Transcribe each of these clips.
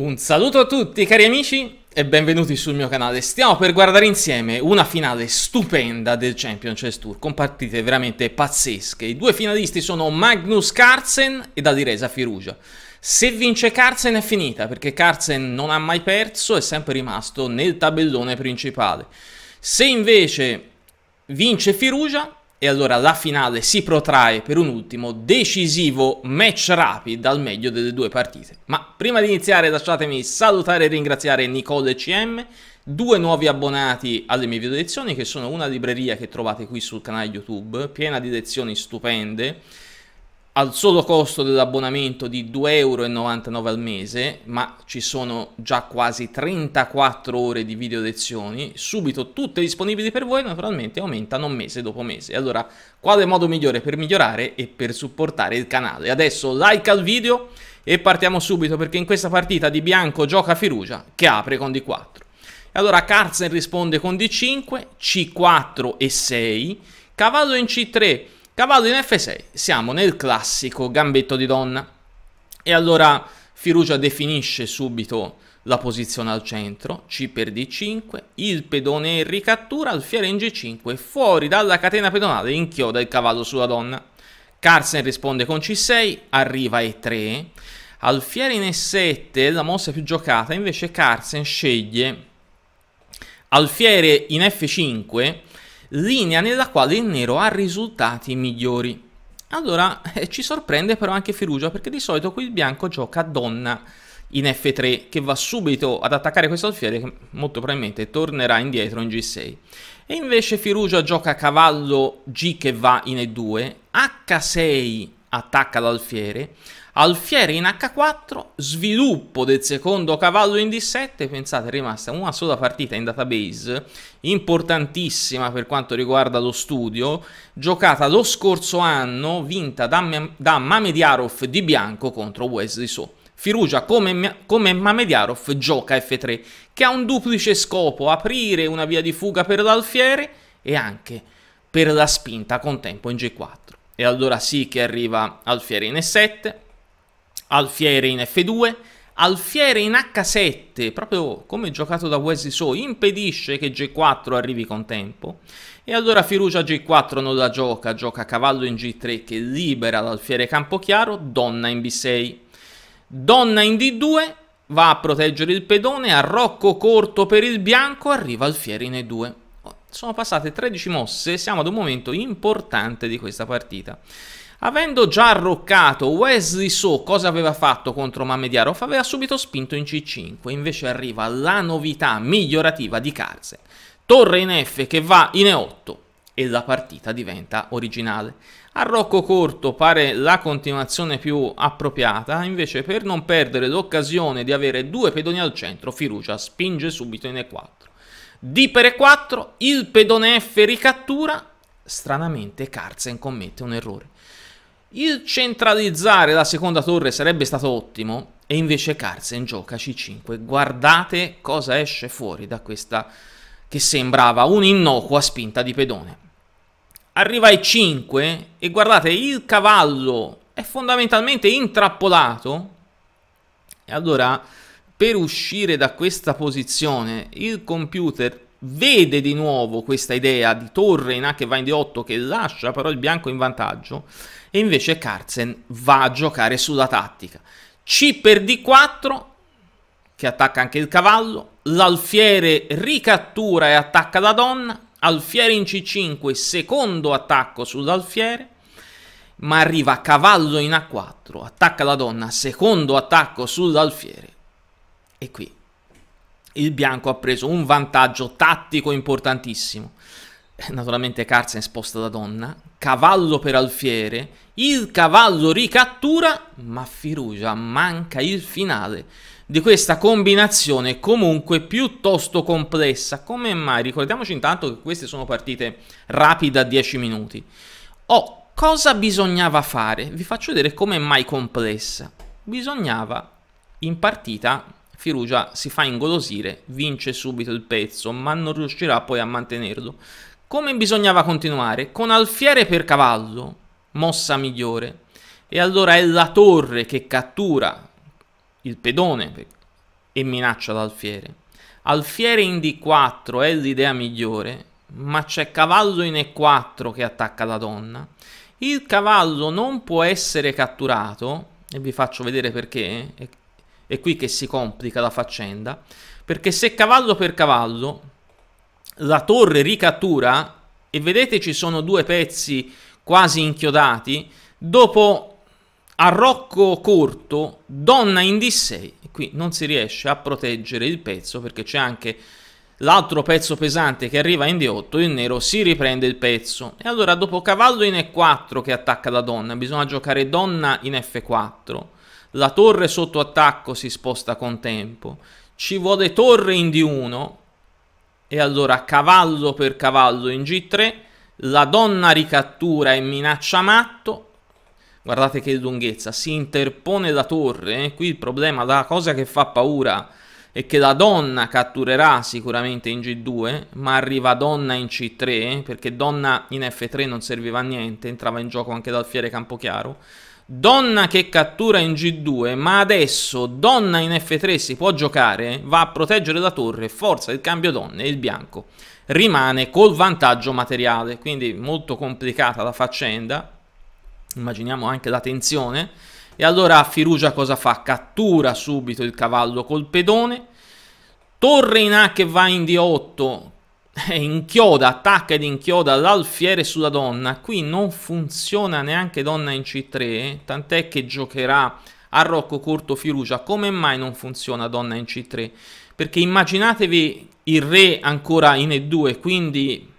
Un saluto a tutti cari amici e benvenuti sul mio canale. Stiamo per guardare insieme una finale stupenda del Champions Chess Tour con partite veramente pazzesche. I due finalisti sono Magnus Carlsen ed Alireza Firugia. Se vince Carlsen è finita perché Carlsen non ha mai perso è sempre rimasto nel tabellone principale. Se invece vince Firugia e allora la finale si protrae per un ultimo decisivo match rapid al meglio delle due partite. Ma prima di iniziare lasciatemi salutare e ringraziare Nicole CM, due nuovi abbonati alle mie video lezioni che sono una libreria che trovate qui sul canale YouTube, piena di lezioni stupende, al solo costo dell'abbonamento di 2,99 euro al mese, ma ci sono già quasi 34 ore di video lezioni, subito tutte disponibili per voi, naturalmente aumentano mese dopo mese. Allora, quale modo migliore per migliorare e per supportare il canale? Adesso like al video e partiamo subito perché in questa partita di bianco gioca Firugia che apre con D4. allora Carlsen risponde con D5, C4 e 6, cavallo in C3 Cavallo in F6, siamo nel classico gambetto di donna. E allora Firugia definisce subito la posizione al centro, C per D5, il pedone ricattura, alfiere in G5, fuori dalla catena pedonale inchioda il cavallo sulla donna. Carlsen risponde con C6, arriva E3. Alfiere in E7, la mossa più giocata, invece Carlsen sceglie Alfiere in F5 linea nella quale il nero ha risultati migliori. Allora eh, ci sorprende però anche Firugia perché di solito qui il bianco gioca donna in F3 che va subito ad attaccare questo alfiere che molto probabilmente tornerà indietro in G6. E invece Firugia gioca cavallo G che va in E2, H6 attacca l'alfiere, Alfiere in H4, sviluppo del secondo cavallo in D7, pensate è rimasta una sola partita in database, importantissima per quanto riguarda lo studio, giocata lo scorso anno, vinta da, da Mamediarov di bianco contro Wesley So. Firugia come, come Mamediarov gioca F3, che ha un duplice scopo, aprire una via di fuga per l'alfiere e anche per la spinta con tempo in G4. E allora sì che arriva alfiere in E7, Alfiere in F2, Alfiere in H7, proprio come giocato da Wesley So, impedisce che G4 arrivi con tempo. E allora Firugia G4 non la gioca, gioca cavallo in G3 che libera l'alfiere Campochiaro, donna in B6. Donna in D2, va a proteggere il pedone, arrocco corto per il bianco, arriva alfiere in E2. Sono passate 13 mosse, siamo ad un momento importante di questa partita. Avendo già arroccato Wesley So, cosa aveva fatto contro Mamediarov? Aveva subito spinto in C5, invece arriva la novità migliorativa di Carsen. Torre in F che va in E8 e la partita diventa originale. Arrocco corto pare la continuazione più appropriata, invece per non perdere l'occasione di avere due pedoni al centro, Firucia spinge subito in E4. D per E4, il pedone F ricattura, stranamente Carsen commette un errore. Il centralizzare la seconda torre sarebbe stato ottimo e invece Carsen gioca C5. Guardate cosa esce fuori da questa che sembrava un'innocua spinta di pedone. Arriva E5 e guardate il cavallo è fondamentalmente intrappolato e allora per uscire da questa posizione il computer vede di nuovo questa idea di torre in H va in D8 che lascia però il bianco in vantaggio e invece Carlsen va a giocare sulla tattica. C per D4 che attacca anche il cavallo, l'alfiere ricattura e attacca la donna, alfiere in C5 secondo attacco sull'alfiere, ma arriva cavallo in A4, attacca la donna, secondo attacco sull'alfiere e qui il bianco ha preso un vantaggio tattico importantissimo. Eh, naturalmente Carson sposta da donna, cavallo per Alfiere, il cavallo ricattura, ma Firugia manca il finale di questa combinazione comunque piuttosto complessa. Come mai? Ricordiamoci intanto che queste sono partite rapide a 10 minuti. Oh, cosa bisognava fare? Vi faccio vedere come mai complessa. Bisognava in partita Firugia si fa ingolosire, vince subito il pezzo, ma non riuscirà poi a mantenerlo. Come bisognava continuare? Con Alfiere per cavallo, mossa migliore. E allora è la torre che cattura il pedone e minaccia l'alfiere. Alfiere in D4 è l'idea migliore, ma c'è cavallo in E4 che attacca la donna. Il cavallo non può essere catturato, e vi faccio vedere perché, eh, è qui che si complica la faccenda, perché se cavallo per cavallo la torre ricattura, e vedete ci sono due pezzi quasi inchiodati, dopo arrocco corto, donna in D6, e qui non si riesce a proteggere il pezzo perché c'è anche l'altro pezzo pesante che arriva in D8, il nero si riprende il pezzo. E allora dopo cavallo in E4 che attacca la donna, bisogna giocare donna in F4 la torre sotto attacco si sposta con tempo, ci vuole torre in D1 e allora cavallo per cavallo in G3, la donna ricattura e minaccia matto, guardate che lunghezza, si interpone la torre, eh? qui il problema, la cosa che fa paura è che la donna catturerà sicuramente in G2, ma arriva donna in C3, eh, perché donna in F3 non serviva a niente, entrava in gioco anche dal fiere Campochiaro, donna che cattura in G2, ma adesso donna in F3 si può giocare, va a proteggere la torre, forza il cambio donna e il bianco rimane col vantaggio materiale, quindi molto complicata la faccenda, immaginiamo anche la tensione, e allora Firugia cosa fa? Cattura subito il cavallo col pedone, torre in A che va in D8, eh, inchioda, attacca ed inchioda l'alfiere sulla donna. Qui non funziona neanche donna in C3, tant'è che giocherà a Rocco Corto Firugia. Come mai non funziona donna in C3? Perché immaginatevi il re ancora in E2, quindi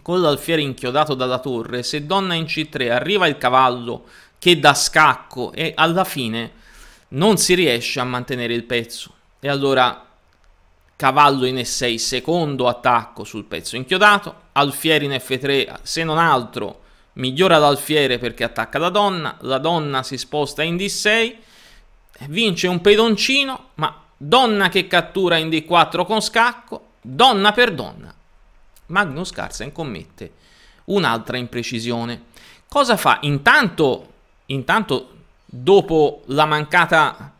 con l'alfiere inchiodato dalla torre, se donna in C3 arriva il cavallo che dà scacco e alla fine non si riesce a mantenere il pezzo. E allora cavallo in E6, secondo attacco sul pezzo inchiodato, alfiere in F3, se non altro migliora l'alfiere perché attacca la donna, la donna si sposta in D6, vince un pedoncino, ma donna che cattura in D4 con scacco, donna per donna. Magnus Carlsen commette un'altra imprecisione. Cosa fa? Intanto, intanto dopo la mancata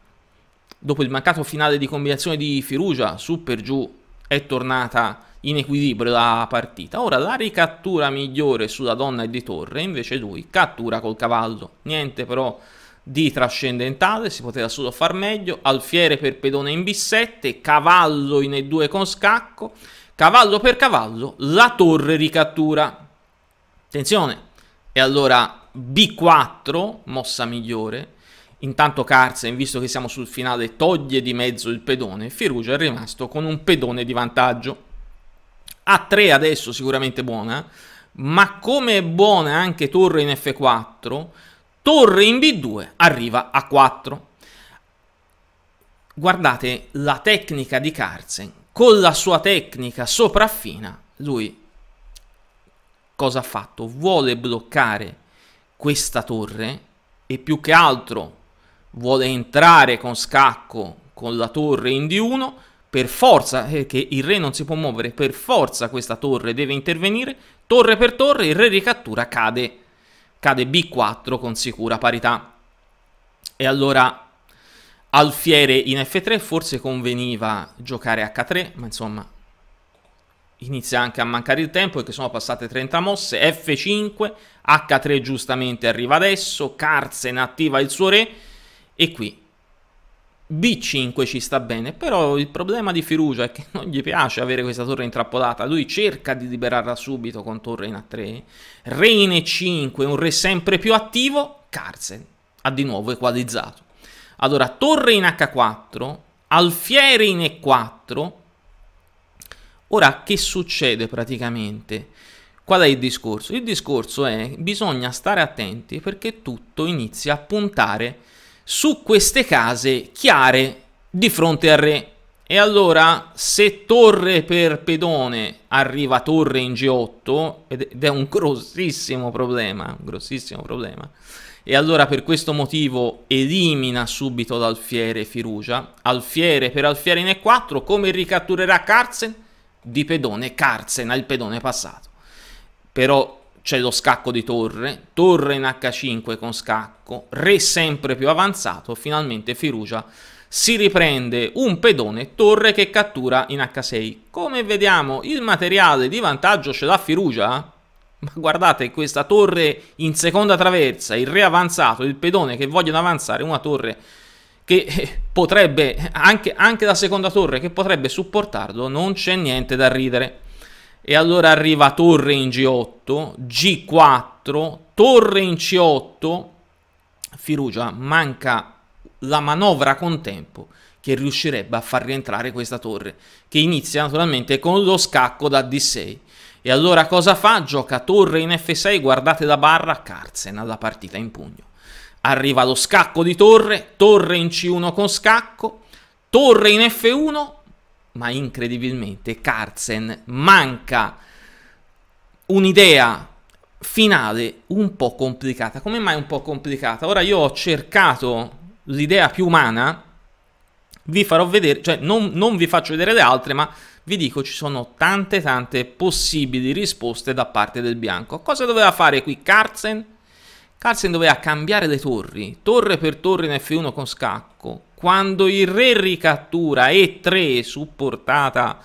dopo il mancato finale di combinazione di Firugia su per giù è tornata in equilibrio la partita. Ora la ricattura migliore sulla donna e di Torre, invece lui cattura col cavallo. Niente però di trascendentale, si poteva solo far meglio. Alfiere per pedone in B7, cavallo in E2 con scacco, cavallo per cavallo, la torre ricattura. Attenzione! E allora B4, mossa migliore, Intanto Carsen, visto che siamo sul finale, toglie di mezzo il pedone e è rimasto con un pedone di vantaggio. A 3 adesso sicuramente buona, ma come è buona anche torre in F4, torre in B2 arriva a 4. Guardate la tecnica di Carsen, con la sua tecnica sopraffina, lui cosa ha fatto? Vuole bloccare questa torre e più che altro vuole entrare con scacco con la torre in D1, per forza, perché eh, il re non si può muovere, per forza questa torre deve intervenire, torre per torre, il re ricattura cade, cade B4 con sicura parità. E allora Alfiere in F3 forse conveniva giocare H3, ma insomma inizia anche a mancare il tempo perché sono passate 30 mosse, F5, H3 giustamente arriva adesso, Carsen attiva il suo re, e qui B5 ci sta bene, però il problema di Firugia è che non gli piace avere questa torre intrappolata, lui cerca di liberarla subito con torre in A3, re in E5, un re sempre più attivo, Carsen ha di nuovo equalizzato. Allora, torre in H4, alfiere in E4, ora che succede praticamente? Qual è il discorso? Il discorso è che bisogna stare attenti perché tutto inizia a puntare su queste case chiare di fronte al re. E allora se torre per pedone arriva torre in G8, ed è un grossissimo problema, un grossissimo problema, e allora per questo motivo elimina subito l'alfiere Firugia, alfiere per alfiere in E4, come ricatturerà Carzen? Di pedone Carzen al pedone passato. Però c'è lo scacco di torre, torre in h5 con scacco, re sempre più avanzato, finalmente Firugia si riprende un pedone, torre che cattura in h6. Come vediamo il materiale di vantaggio ce l'ha Firugia? Ma guardate questa torre in seconda traversa, il re avanzato, il pedone che vogliono avanzare, una torre che eh, potrebbe, anche, anche la seconda torre che potrebbe supportarlo, non c'è niente da ridere e allora arriva torre in G8, G4, torre in C8, Firugia manca la manovra con tempo che riuscirebbe a far rientrare questa torre, che inizia naturalmente con lo scacco da D6. E allora cosa fa? Gioca torre in F6, guardate la barra, Carsen alla partita in pugno. Arriva lo scacco di torre, torre in C1 con scacco, torre in F1, ma incredibilmente Carlsen manca un'idea finale un po' complicata. Come mai un po' complicata? Ora io ho cercato l'idea più umana, vi farò vedere, cioè non, non vi faccio vedere le altre, ma vi dico ci sono tante tante possibili risposte da parte del bianco. Cosa doveva fare qui Carlsen? Carlsen doveva cambiare le torri, torre per torre in F1 con scacco. Quando il re ricattura E3 supportata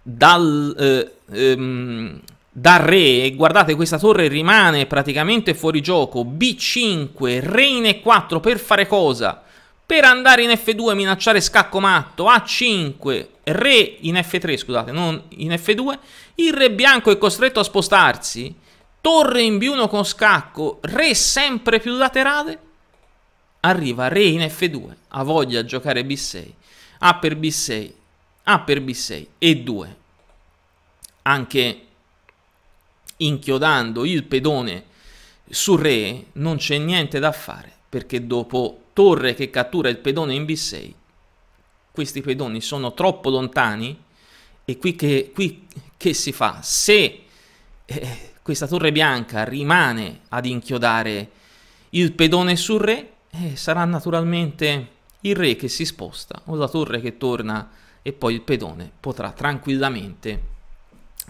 dal, eh, ehm, dal re, e guardate questa torre rimane praticamente fuori gioco, B5, re in E4 per fare cosa? Per andare in F2 e minacciare scacco matto, A5, re in F3 scusate, non in F2, il re bianco è costretto a spostarsi torre in B1 con scacco, re sempre più laterale, arriva re in F2, ha voglia a giocare B6, A per B6, A per B6 e 2. Anche inchiodando il pedone su re non c'è niente da fare, perché dopo torre che cattura il pedone in B6, questi pedoni sono troppo lontani e qui che, qui che si fa? Se... Eh, questa torre bianca rimane ad inchiodare il pedone sul re, eh, sarà naturalmente il re che si sposta o la torre che torna e poi il pedone potrà tranquillamente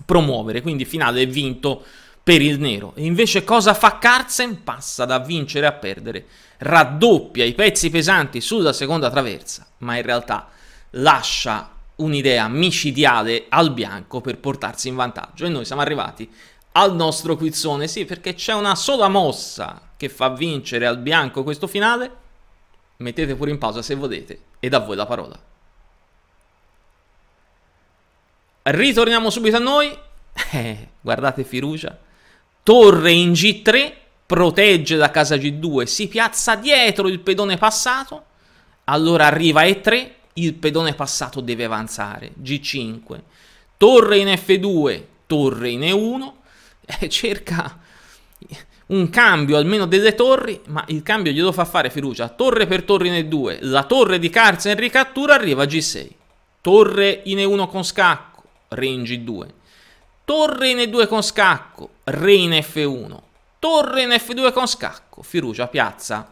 promuovere. Quindi finale è vinto per il nero. E invece cosa fa Carlsen? Passa da vincere a perdere. Raddoppia i pezzi pesanti sulla seconda traversa, ma in realtà lascia un'idea micidiale al bianco per portarsi in vantaggio. E noi siamo arrivati al nostro quizzone. Sì, perché c'è una sola mossa che fa vincere al bianco questo finale. Mettete pure in pausa se volete e da voi la parola. Ritorniamo subito a noi. Eh, guardate Firugia. Torre in G3, protegge da casa G2, si piazza dietro il pedone passato. Allora arriva E3, il pedone passato deve avanzare. G5. Torre in F2, torre in E1, cerca un cambio almeno delle torri, ma il cambio glielo fa fare Fiducia. Torre per torre in E2, la torre di in ricattura arriva a G6. Torre in E1 con scacco, re in G2. Torre in E2 con scacco, re in F1. Torre in F2 con scacco, Fiducia piazza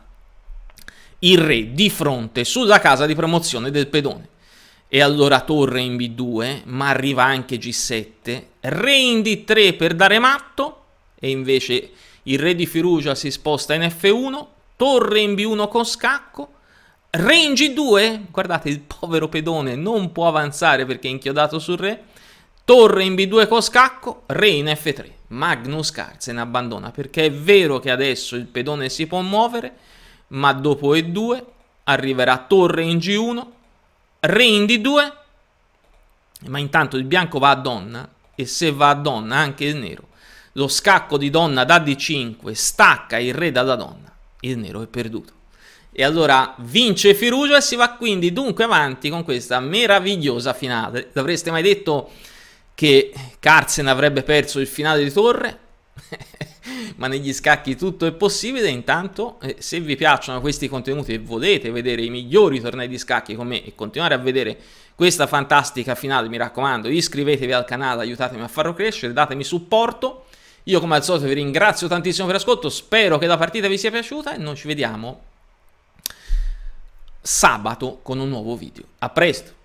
il re di fronte sulla casa di promozione del pedone e allora torre in B2, ma arriva anche G7, re in D3 per dare matto, e invece il re di Firugia si sposta in F1, torre in B1 con scacco, re in G2, guardate il povero pedone non può avanzare perché è inchiodato sul re, torre in B2 con scacco, re in F3. Magnus Carlsen abbandona perché è vero che adesso il pedone si può muovere, ma dopo E2 arriverà torre in G1, re in d2, ma intanto il bianco va a donna e se va a donna anche il nero. Lo scacco di donna da d5 stacca il re dalla donna, il nero è perduto. E allora vince Firugio e si va quindi dunque avanti con questa meravigliosa finale. L'avreste mai detto che Carsen avrebbe perso il finale di torre? ma negli scacchi tutto è possibile. Intanto, eh, se vi piacciono questi contenuti e volete vedere i migliori tornei di scacchi con me e continuare a vedere questa fantastica finale, mi raccomando, iscrivetevi al canale, aiutatemi a farlo crescere, datemi supporto. Io come al solito vi ringrazio tantissimo per l'ascolto, spero che la partita vi sia piaciuta e noi ci vediamo sabato con un nuovo video. A presto!